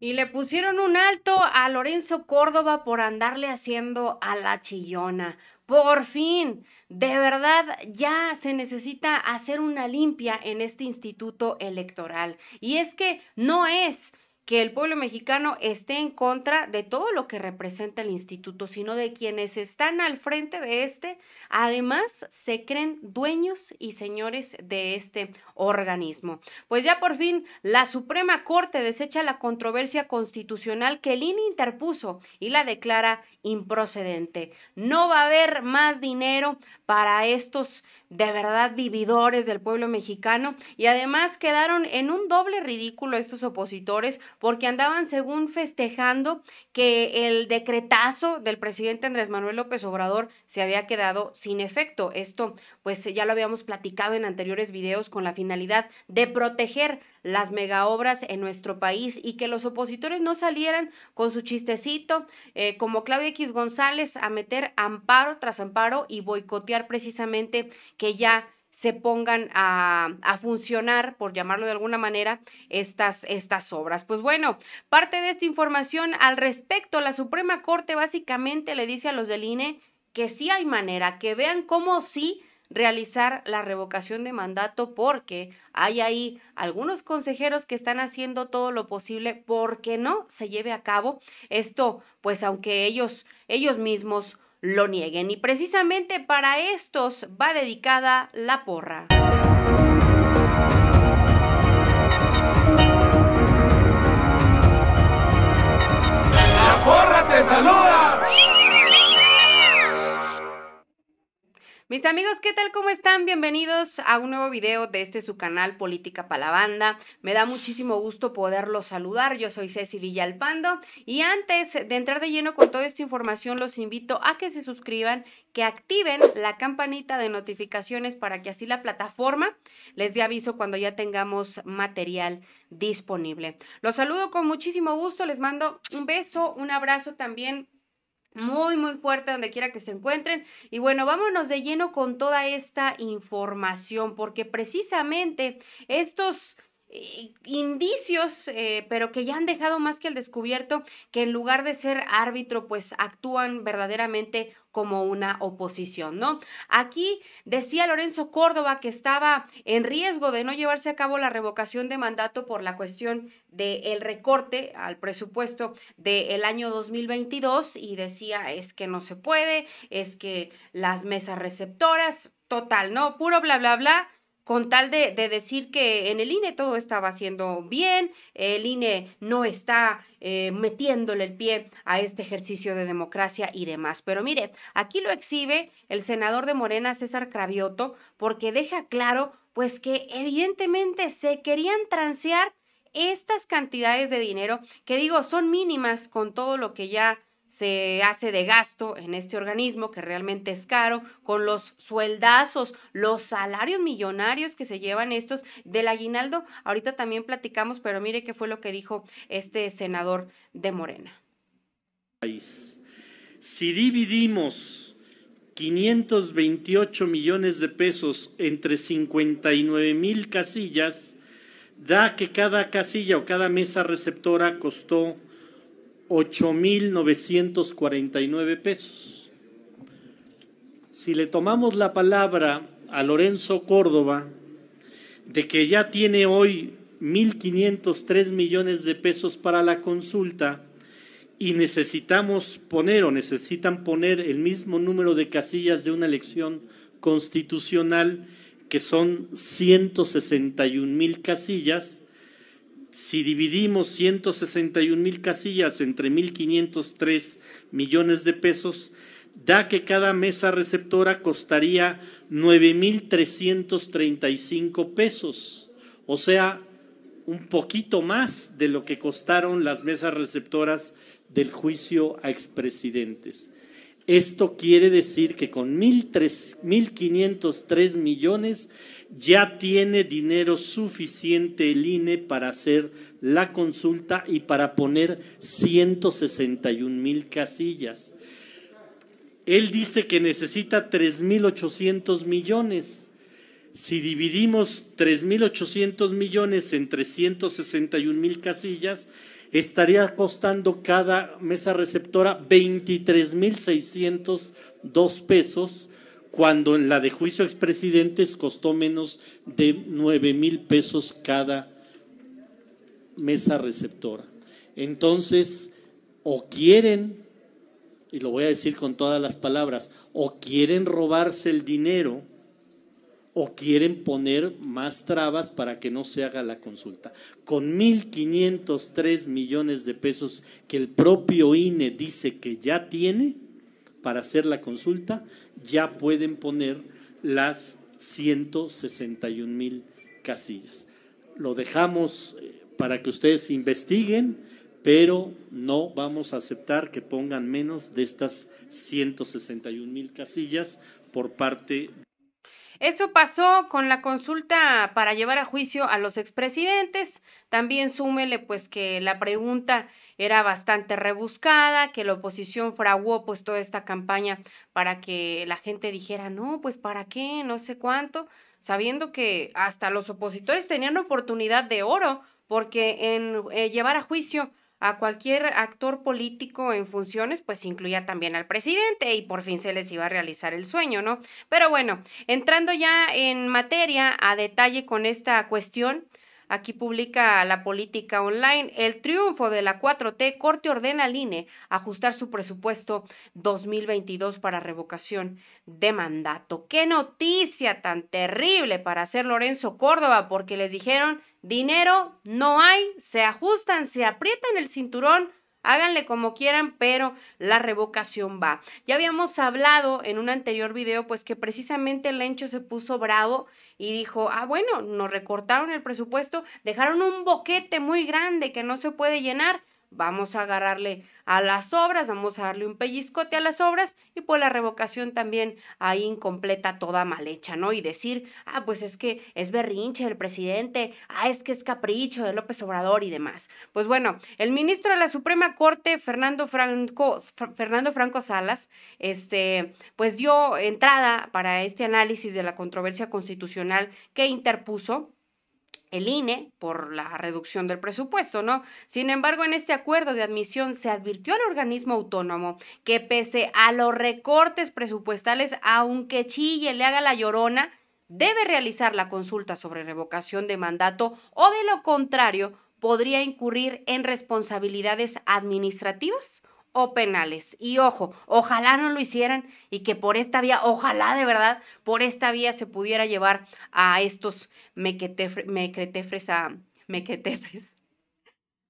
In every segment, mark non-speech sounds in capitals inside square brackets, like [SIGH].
Y le pusieron un alto a Lorenzo Córdoba por andarle haciendo a la chillona. Por fin, de verdad, ya se necesita hacer una limpia en este instituto electoral. Y es que no es que el pueblo mexicano esté en contra de todo lo que representa el instituto, sino de quienes están al frente de este, además se creen dueños y señores de este organismo. Pues ya por fin la Suprema Corte desecha la controversia constitucional que el INE interpuso y la declara improcedente. No va a haber más dinero para estos de verdad vividores del pueblo mexicano y además quedaron en un doble ridículo estos opositores porque andaban según festejando que el decretazo del presidente Andrés Manuel López Obrador se había quedado sin efecto. Esto pues ya lo habíamos platicado en anteriores videos con la finalidad de proteger las megaobras en nuestro país y que los opositores no salieran con su chistecito, eh, como Claudia X González, a meter amparo tras amparo y boicotear precisamente que ya se pongan a, funcionar, por llamarlo de alguna manera, estas, estas obras. Pues bueno, parte de esta información al respecto, la Suprema Corte básicamente le dice a los del INE que sí hay manera, que vean cómo sí realizar la revocación de mandato porque hay ahí algunos consejeros que están haciendo todo lo posible porque no se lleve a cabo esto, pues aunque ellos, ellos mismos lo nieguen. Y precisamente para estos va dedicada la porra. La porra te saluda. Mis amigos, ¿qué tal? ¿Cómo están? Bienvenidos a un nuevo video de este su canal Política para la Banda. Me da muchísimo gusto poderlos saludar. Yo soy Ceci Villalpando y antes de entrar de lleno con toda esta información, los invito a que se suscriban, que activen la campanita de notificaciones para que así la plataforma les dé aviso cuando ya tengamos material disponible. Los saludo con muchísimo gusto, les mando un beso, un abrazo también muy, muy fuerte donde quiera que se encuentren. Y bueno, vámonos de lleno con toda esta información, porque precisamente estos eh, indicios, eh, pero que ya han dejado más que el descubierto que en lugar de ser árbitro, pues actúan verdaderamente como una oposición, ¿no? Aquí decía Lorenzo Córdoba que estaba en riesgo de no llevarse a cabo la revocación de mandato por la cuestión del recorte al presupuesto del año 2022 y decía es que no se puede, es que las mesas receptoras, total, ¿no? Puro bla, bla, bla con tal de, decir que en el INE todo estaba haciendo bien, el INE no está eh, metiéndole el pie a este ejercicio de democracia y demás. Pero mire, aquí lo exhibe el senador de Morena, César Cravioto, porque deja claro, pues que evidentemente se querían transear estas cantidades de dinero, que digo, son mínimas con todo lo que ya se hace de gasto en este organismo que realmente es caro, con los sueldazos, los salarios millonarios que se llevan estos del aguinaldo. Ahorita también platicamos, pero mire qué fue lo que dijo este senador de Morena. Si dividimos 528 millones de pesos entre 59 mil casillas, da que cada casilla o cada mesa receptora costó 8.949 pesos. Si le tomamos la palabra a Lorenzo Córdoba de que ya tiene hoy 1.503 millones de pesos para la consulta y necesitamos poner o necesitan poner el mismo número de casillas de una elección constitucional que son 161.000 mil casillas, si dividimos 161 mil casillas entre 1.503 millones de pesos, da que cada mesa receptora costaría 9.335 pesos, o sea, un poquito más de lo que costaron las mesas receptoras del juicio a expresidentes. Esto quiere decir que con 1.503 millones ya tiene dinero suficiente el INE para hacer la consulta y para poner 161 mil casillas. Él dice que necesita 3.800 millones. Si dividimos 3.800 millones entre 161 mil casillas, estaría costando cada mesa receptora 23.602 pesos, cuando en la de juicio expresidente expresidentes costó menos de 9.000 pesos cada mesa receptora. Entonces, o quieren, y lo voy a decir con todas las palabras, o quieren robarse el dinero, o quieren poner más trabas para que no se haga la consulta. Con 1.503 millones de pesos que el propio INE dice que ya tiene para hacer la consulta, ya pueden poner las 161 mil casillas. Lo dejamos eh, para que ustedes investiguen, pero no vamos a aceptar que pongan menos de estas 161 mil casillas por parte de eso pasó con la consulta para llevar a juicio a los expresidentes. También súmele pues que la pregunta era bastante rebuscada, que la oposición fraguó pues toda esta campaña para que la gente dijera, no, pues para qué, no sé cuánto, sabiendo que hasta los opositores tenían oportunidad de oro, porque en eh, llevar a juicio a cualquier actor político en funciones, pues incluía también al presidente y por fin se les iba a realizar el sueño, ¿no? Pero bueno, entrando ya en materia a detalle con esta cuestión, Aquí publica la política online. El triunfo de la 4T, Corte ordena al INE ajustar su presupuesto 2022 para revocación de mandato. Qué noticia tan terrible para hacer Lorenzo Córdoba, porque les dijeron, dinero no hay, se ajustan, se aprietan el cinturón háganle como quieran, pero la revocación va. Ya habíamos hablado en un anterior video, pues que precisamente el Lencho se puso bravo y dijo, ah, bueno, nos recortaron el presupuesto, dejaron un boquete muy grande que no se puede llenar vamos a agarrarle a las obras, vamos a darle un pellizcote a las obras y pues la revocación también ahí incompleta, toda mal hecha, ¿no? Y decir, ah, pues es que es berrinche del presidente, ah, es que es capricho de López Obrador y demás. Pues bueno, el ministro de la Suprema Corte, Fernando Franco, Fernando Franco Salas, este, pues dio entrada para este análisis de la controversia constitucional que interpuso el INE por la reducción del presupuesto, ¿no? Sin embargo, en este acuerdo de admisión se advirtió al organismo autónomo que pese a los recortes presupuestales, aunque Chille le haga la llorona, debe realizar la consulta sobre revocación de mandato o de lo contrario podría incurrir en responsabilidades administrativas o penales. Y ojo, ojalá no lo hicieran y que por esta vía, ojalá de verdad, por esta vía se pudiera llevar a estos mequetefres, a mequetefres. [LAUGHS]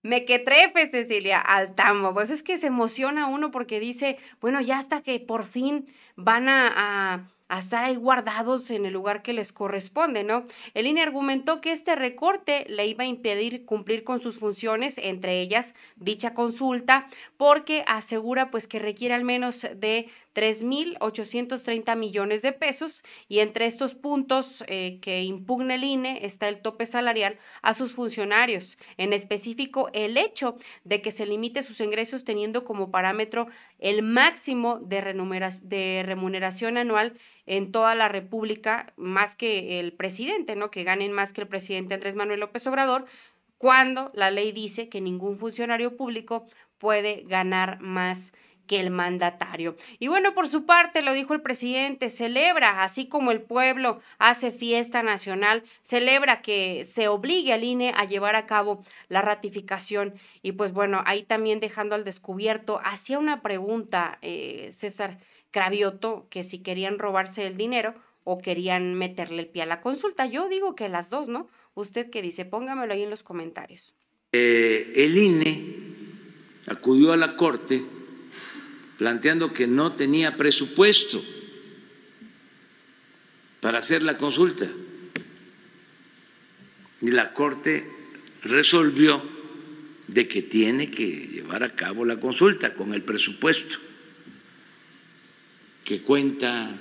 Mequetrefe, Cecilia, al tambo. Pues es que se emociona uno porque dice, bueno, ya hasta que por fin van a a estar ahí guardados en el lugar que les corresponde, ¿no? El INE argumentó que este recorte le iba a impedir cumplir con sus funciones, entre ellas dicha consulta, porque asegura pues que requiere al menos de 3.830 millones de pesos y entre estos puntos eh, que impugna el INE está el tope salarial a sus funcionarios, en específico el hecho de que se limite sus ingresos teniendo como parámetro el máximo de remuneración, anual en toda la República, más que el presidente, ¿no? que ganen más que el presidente Andrés Manuel López Obrador, cuando la ley dice que ningún funcionario público puede ganar más que el mandatario. Y bueno, por su parte, lo dijo el presidente, celebra, así como el pueblo hace fiesta nacional, celebra que se obligue al INE a llevar a cabo la ratificación. Y pues bueno, ahí también dejando al descubierto, hacía una pregunta eh, César Cravioto, que si querían robarse el dinero o querían meterle el pie a la consulta. Yo digo que las dos, ¿no? Usted que dice, póngamelo ahí en los comentarios. Eh, el INE acudió a la Corte planteando que no tenía presupuesto para hacer la consulta. Y la Corte resolvió de que tiene que llevar a cabo la consulta con el presupuesto que cuenta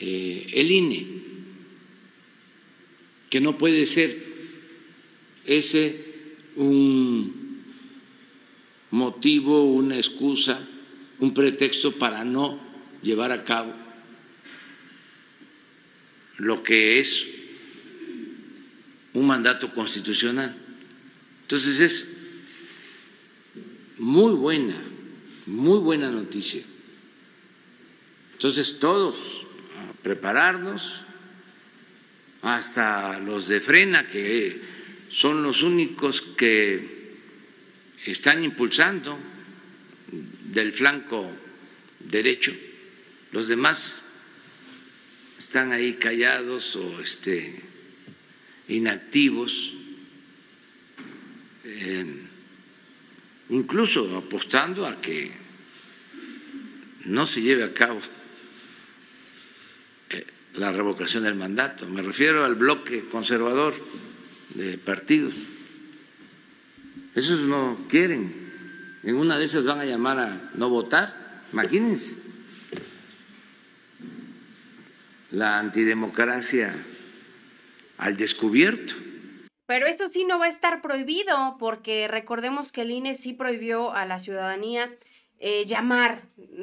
eh, el INE, que no puede ser ese un motivo, una excusa un pretexto para no llevar a cabo lo que es un mandato constitucional. Entonces es muy buena, muy buena noticia. Entonces todos a prepararnos, hasta los de frena, que son los únicos que están impulsando del flanco derecho, los demás están ahí callados o este, inactivos, incluso apostando a que no se lleve a cabo eh, la revocación del mandato, me refiero al bloque conservador de partidos. Esos no quieren en una de esas van a llamar a no votar. Imagínense. La antidemocracia al descubierto. Pero eso sí no va a estar prohibido, porque recordemos que el INE sí prohibió a la ciudadanía eh, llamar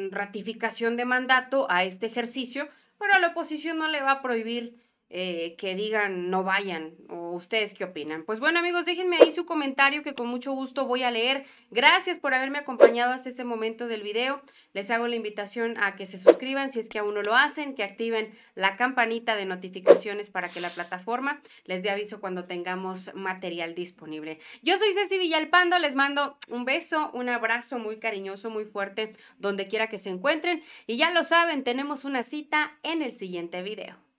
ratificación de mandato a este ejercicio, pero a la oposición no le va a prohibir eh, que digan no vayan ustedes qué opinan. Pues bueno amigos, déjenme ahí su comentario que con mucho gusto voy a leer. Gracias por haberme acompañado hasta este momento del video. Les hago la invitación a que se suscriban si es que aún no lo hacen, que activen la campanita de notificaciones para que la plataforma les dé aviso cuando tengamos material disponible. Yo soy Ceci Villalpando, les mando un beso, un abrazo muy cariñoso, muy fuerte, donde quiera que se encuentren. Y ya lo saben, tenemos una cita en el siguiente video.